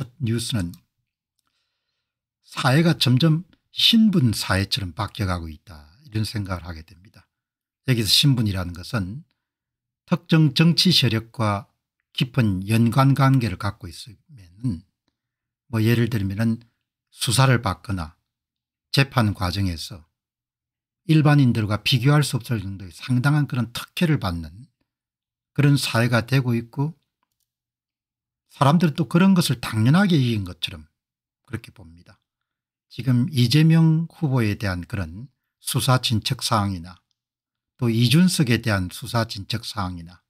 첫 뉴스는 사회가 점점 신분 사회처럼 바뀌어가고 있다 이런 생각을 하게 됩니다. 여기서 신분이라는 것은 특정 정치 세력과 깊은 연관관계를 갖고 있으면 뭐 예를 들면 수사를 받거나 재판 과정에서 일반인들과 비교할 수 없을 정도의 상당한 그런 특혜를 받는 그런 사회가 되고 있고 사람들은 또 그런 것을 당연하게 이긴 것처럼 그렇게 봅니다. 지금 이재명 후보에 대한 그런 수사 진척 사항이나 또 이준석에 대한 수사 진척 사항이나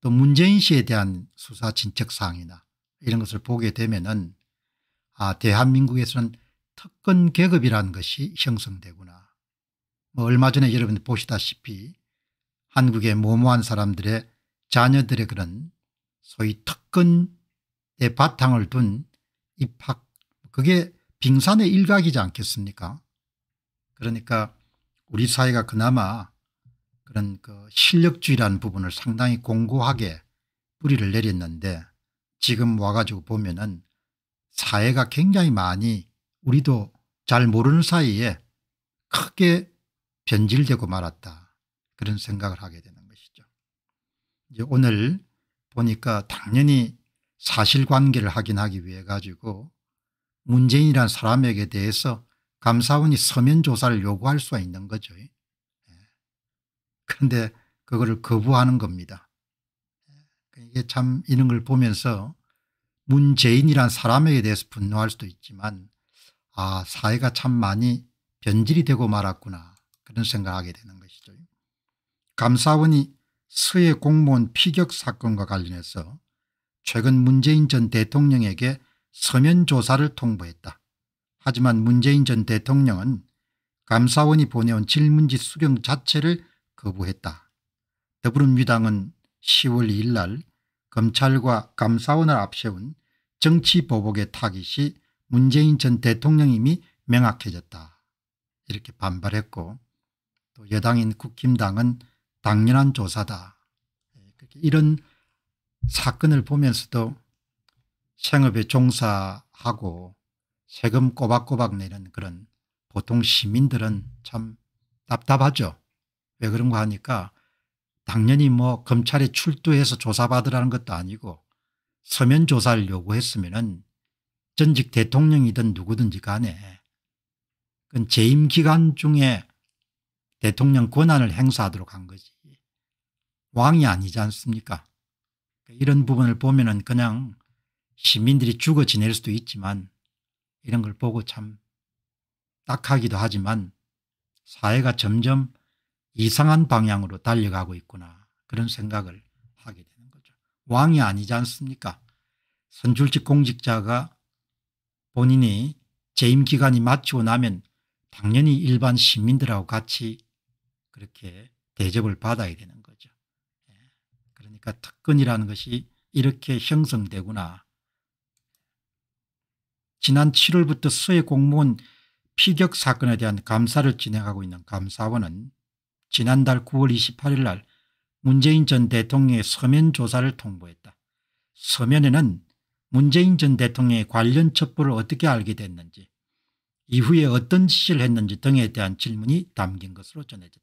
또 문재인 씨에 대한 수사 진척 사항이나 이런 것을 보게 되면은 아 대한민국에서는 특권 계급이라는 것이 형성되구나. 뭐 얼마 전에 여러분 보시다시피 한국의 모모한 사람들의 자녀들의 그런 소위 특근의 바탕을 둔 입학 그게 빙산의 일각이지 않겠습니까 그러니까 우리 사회가 그나마 그런 그 실력주의라는 부분을 상당히 공고하게 뿌리를 내렸는데 지금 와가지고 보면은 사회가 굉장히 많이 우리도 잘 모르는 사이에 크게 변질되고 말았다 그런 생각을 하게 되는 것이죠. 이제 오늘 보니까 당연히 사실관계를 확인하기 위해 가지고 문재인이란 사람에게 대해서 감사원이 서면 조사를 요구할 수가 있는 거죠. 예. 그런데 그거를 거부하는 겁니다. 예. 이게 참 이런 걸 보면서 문재인이란 사람에게 대해서 분노할 수도 있지만 아 사회가 참 많이 변질이 되고 말았구나 그런 생각하게 을 되는 것이죠. 감사원이 서해 공무원 피격 사건과 관련해서 최근 문재인 전 대통령에게 서면 조사를 통보했다. 하지만 문재인 전 대통령은 감사원이 보내온 질문지 수령 자체를 거부했다. 더불어민주당은 10월 2일 날 검찰과 감사원을 앞세운 정치보복의 타깃이 문재인 전 대통령임이 명확해졌다. 이렇게 반발했고 또 여당인 국힘당은 당연한 조사다. 이런 사건을 보면서도 생업에 종사하고 세금 꼬박꼬박 내는 그런 보통 시민들은 참 답답하죠. 왜 그런가 하니까 당연히 뭐 검찰에 출두해서 조사받으라는 것도 아니고 서면 조사를 요구했으면 전직 대통령이든 누구든지 간에 그건 재임 기간 중에 대통령 권한을 행사하도록 한 거지. 왕이 아니지 않습니까 이런 부분을 보면 은 그냥 시민들이 죽어 지낼 수도 있지만 이런 걸 보고 참 딱하기도 하지만 사회가 점점 이상한 방향으로 달려가고 있구나 그런 생각을 하게 되는 거죠. 왕이 아니지 않습니까 선출직 공직자가 본인이 재임 기간이 마치고 나면 당연히 일반 시민들하고 같이 그렇게 대접을 받아야 되는 그러니까 특권이라는 것이 이렇게 형성되구나. 지난 7월부터 서해 공무원 피격 사건에 대한 감사를 진행하고 있는 감사원은 지난달 9월 28일 날 문재인 전 대통령의 서면 조사를 통보했다. 서면에는 문재인 전 대통령의 관련 첩보를 어떻게 알게 됐는지 이후에 어떤 지시를 했는지 등에 대한 질문이 담긴 것으로 전해졌다.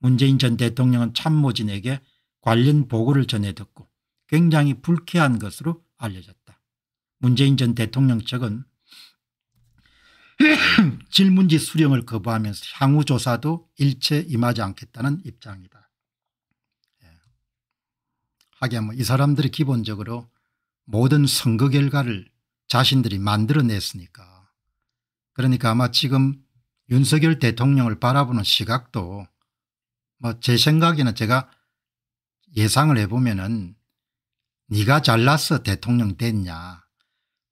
문재인 전 대통령은 참모진에게 관련 보고를 전해 듣고 굉장히 불쾌한 것으로 알려졌다. 문재인 전 대통령 측은 질문지 수령을 거부하면서 향후 조사도 일체 임하지 않겠다는 입장이다. 예. 하긴 뭐이 사람들이 기본적으로 모든 선거 결과를 자신들이 만들어냈으니까 그러니까 아마 지금 윤석열 대통령을 바라보는 시각도 뭐 제 생각에는 제가 예상을 해보면은 네가 잘났어 대통령 됐냐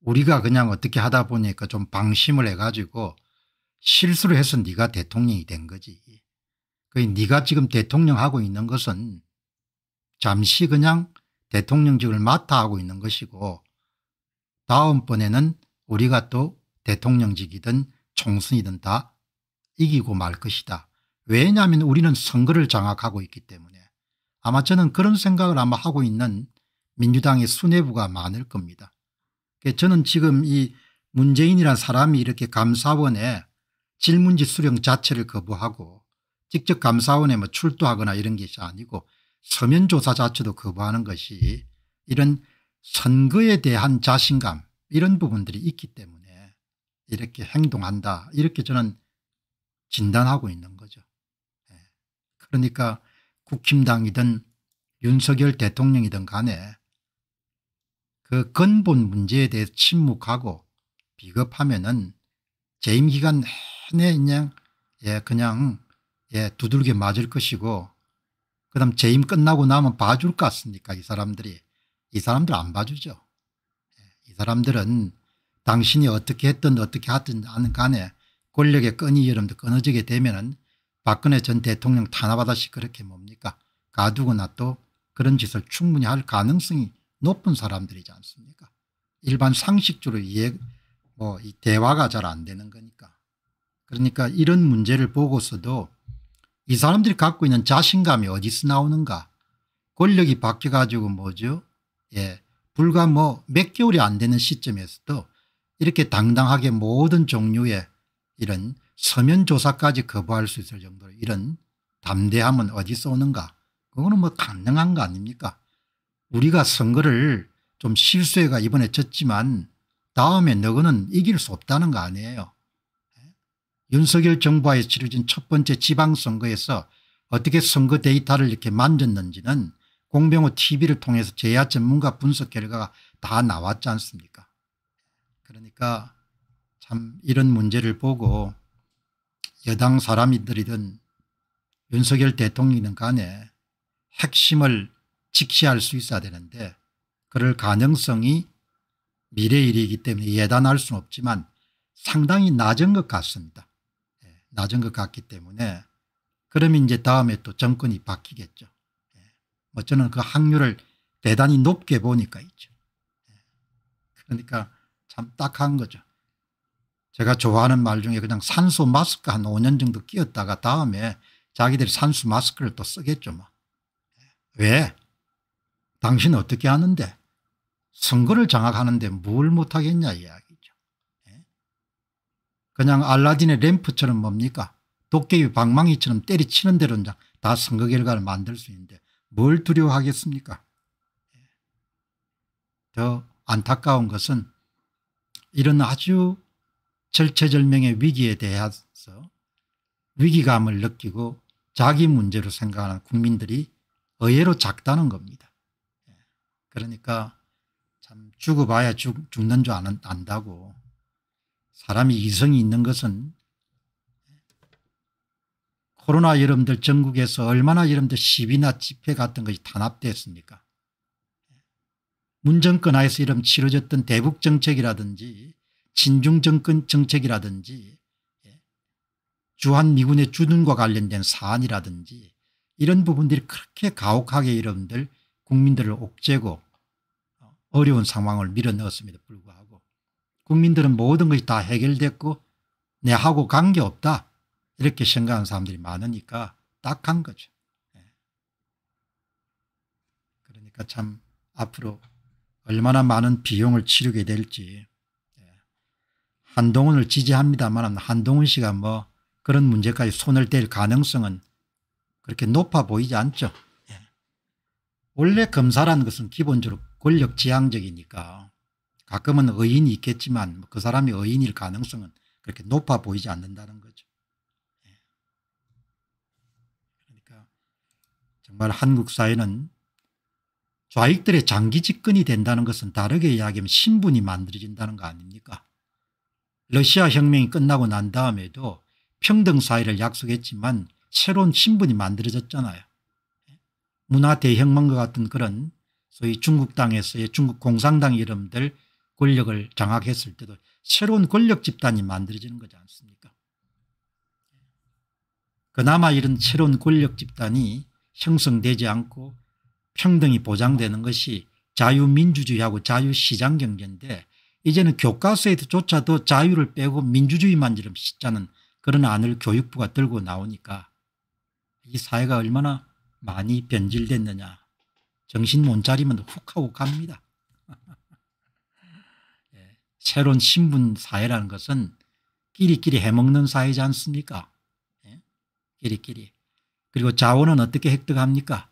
우리가 그냥 어떻게 하다 보니까 좀 방심을 해가지고 실수를 해서 네가 대통령이 된 거지. 그 네가 지금 대통령 하고 있는 것은 잠시 그냥 대통령직을 맡아 하고 있는 것이고 다음번에는 우리가 또 대통령직이든 총선이든 다 이기고 말 것이다. 왜냐하면 우리는 선거를 장악하고 있기 때문에. 아마 저는 그런 생각을 아마 하고 있는 민주당의 수뇌부가 많을 겁니다. 저는 지금 이 문재인이란 사람이 이렇게 감사원에 질문지 수령 자체를 거부하고 직접 감사원에 뭐 출두하거나 이런 것이 아니고 서면 조사 자체도 거부하는 것이 이런 선거에 대한 자신감 이런 부분들이 있기 때문에 이렇게 행동한다 이렇게 저는 진단하고 있는 거죠. 예. 그러니까 국힘당이든 윤석열 대통령이든 간에 그 근본 문제에 대해 서 침묵하고 비겁하면은 재임 기간 내내 그냥 예 그냥 예 두들겨 맞을 것이고 그다음 재임 끝나고 나면 봐줄 것 같습니까 이 사람들이 이 사람들 안 봐주죠 예, 이 사람들은 당신이 어떻게 했든 어떻게 하든 간에 권력의 끈이 여러분들 끊어지게 되면은 박근혜 전 대통령 탄압하다시 그렇게 뭡니까 가두거나또 그런 짓을 충분히 할 가능성이 높은 사람들이지 않습니까 일반 상식적으로 이해 뭐 이 대화가 잘 안 되는 거니까 그러니까 이런 문제를 보고서도 이 사람들이 갖고 있는 자신감이 어디서 나오는가 권력이 바뀌어 가지고 뭐죠 예 불과 뭐 몇 개월이 안 되는 시점에서도 이렇게 당당하게 모든 종류의 이런 서면 조사까지 거부할 수 있을 정도로 이런 담대함은 어디서 오는가 그거는 뭐 가능한 거 아닙니까 우리가 선거를 좀 실수해가 이번에 졌지만 다음에 너그는 이길 수 없다는 거 아니에요 윤석열 정부와의 치러진 첫 번째 지방선거에서 어떻게 선거 데이터를 이렇게 만졌는지는 공병호 tv를 통해서 제야 전문가 분석 결과가 다 나왔지 않습니까 그러니까 참 이런 문제를 보고 여당 사람들이든 이 윤석열 대통령이든 간에 핵심을 직시할 수 있어야 되는데 그럴 가능성이 미래일이기 때문에 예단할 수는 없지만 상당히 낮은 것 같습니다. 예, 낮은 것 같기 때문에 그러면 이제 다음에 또 정권이 바뀌겠죠. 예, 뭐 저는 그 확률을 대단히 높게 보니까 있죠. 예, 그러니까 참 딱한 거죠. 제가 좋아하는 말 중에 그냥 산소 마스크 한 5년 정도 끼었다가 다음에 자기들이 산소 마스크를 또 쓰겠죠. 뭐. 왜? 당신 어떻게 하는데? 선거를 장악하는데 뭘 못하겠냐 이야기죠. 예? 그냥 알라딘의 램프처럼 뭡니까? 도깨비 방망이처럼 때리치는 대로 다 선거 결과를 만들 수 있는데 뭘 두려워하겠습니까? 예? 더 안타까운 것은 이런 아주 절체절명의 위기에 대해서 위기감을 느끼고 자기 문제로 생각하는 국민들이 의외로 작다는 겁니다. 예. 그러니까 참 죽어봐야 죽, 죽는 줄 아는, 안다고 사람이 이성이 있는 것은 코로나 여러분들 전국에서 얼마나 여러분들 시비나 집회 같은 것이 단합됐습니까 예. 문정권 하에서 이름 치러졌던 대북정책이라든지 진중 정권 정책이라든지 예, 주한미군의 주둔과 관련된 사안이라든지 이런 부분들이 그렇게 가혹하게 여러분들 국민들을 옥죄고 어, 어려운 상황을 밀어넣었음에도 불구하고 국민들은 모든 것이 다 해결됐고 내하고 관계없다 이렇게 생각하는 사람들이 많으니까 딱 한 거죠. 예. 그러니까 참 앞으로 얼마나 많은 비용을 치르게 될지 한동훈을 지지합니다만 한동훈 씨가 뭐 그런 문제까지 손을 댈 가능성은 그렇게 높아 보이지 않죠. 예. 원래 검사라는 것은 기본적으로 권력 지향적이니까 가끔은 의인이 있겠지만 뭐 그 사람이 의인일 가능성은 그렇게 높아 보이지 않는다는 거죠. 예. 그러니까 정말 한국 사회는 좌익들의 장기 집권이 된다는 것은 다르게 이야기하면 신분이 만들어진다는 거 아닙니까 러시아 혁명이 끝나고 난 다음에도 평등 사회를 약속했지만 새로운 신분이 만들어졌잖아요. 문화 대혁명과 같은 그런 소위 중국 땅에서의 중국 공산당 이름들 권력을 장악했을 때도 새로운 권력 집단이 만들어지는 거지 않습니까 그나마 이런 새로운 권력 집단이 형성되지 않고 평등이 보장되는 것이 자유민주주의하고 자유시장경제인데 이제는 교과서에조차도 자유를 빼고 민주주의만처럼 싣자는 그런 안을 교육부가 들고 나오니까 이 사회가 얼마나 많이 변질됐느냐. 정신 못자리면훅 하고 갑니다. 예, 새로운 신분 사회라는 것은 끼리끼리 해먹는 사회지 않습니까? 예? 끼리끼리. 그리고 자원은 어떻게 획득합니까?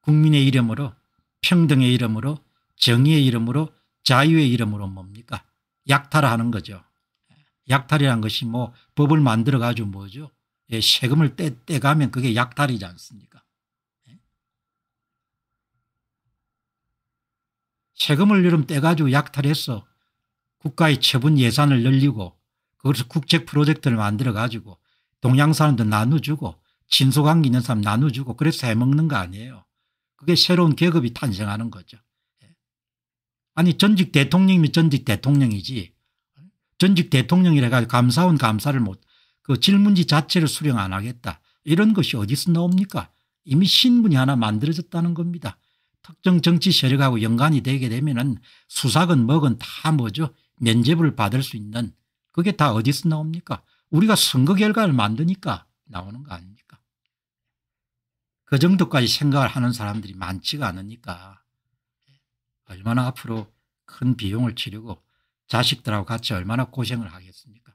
국민의 이름으로 평등의 이름으로 정의의 이름으로 자유의 이름으로 뭡니까 약탈하는 거죠. 약탈이란 것이 뭐 법을 만들어 가지고 뭐죠 예, 세금을 떼, 떼가면 그게 약탈이지 않습니까 예? 세금을 이름 떼가지고 약탈해서 국가의 처분 예산을 늘리고 그것을 국책 프로젝트를 만들어 가지고 동양 사람들 나눠주고 친소관계 있는 사람 나눠주고 그래서 해먹는 거 아니에요. 그게 새로운 계급이 탄생하는 거죠. 아니 전직 대통령이면 전직 대통령이지 전직 대통령이라 가지고 감사원 감사를 못 그 질문지 자체를 수령 안 하겠다 이런 것이 어디서 나옵니까 이미 신분이 하나 만들어졌다는 겁니다. 특정 정치 세력하고 연관이 되게 되면 은 수사건 먹은 다 뭐죠 면접을 받을 수 있는 그게 다 어디서 나옵니까 우리가 선거 결과를 만드니까 나오는 거 아닙니까 그 정도까지 생각을 하는 사람들이 많지가 않으니까 얼마나 앞으로 큰 비용을 치르고 자식들하고 같이 얼마나 고생을 하겠습니까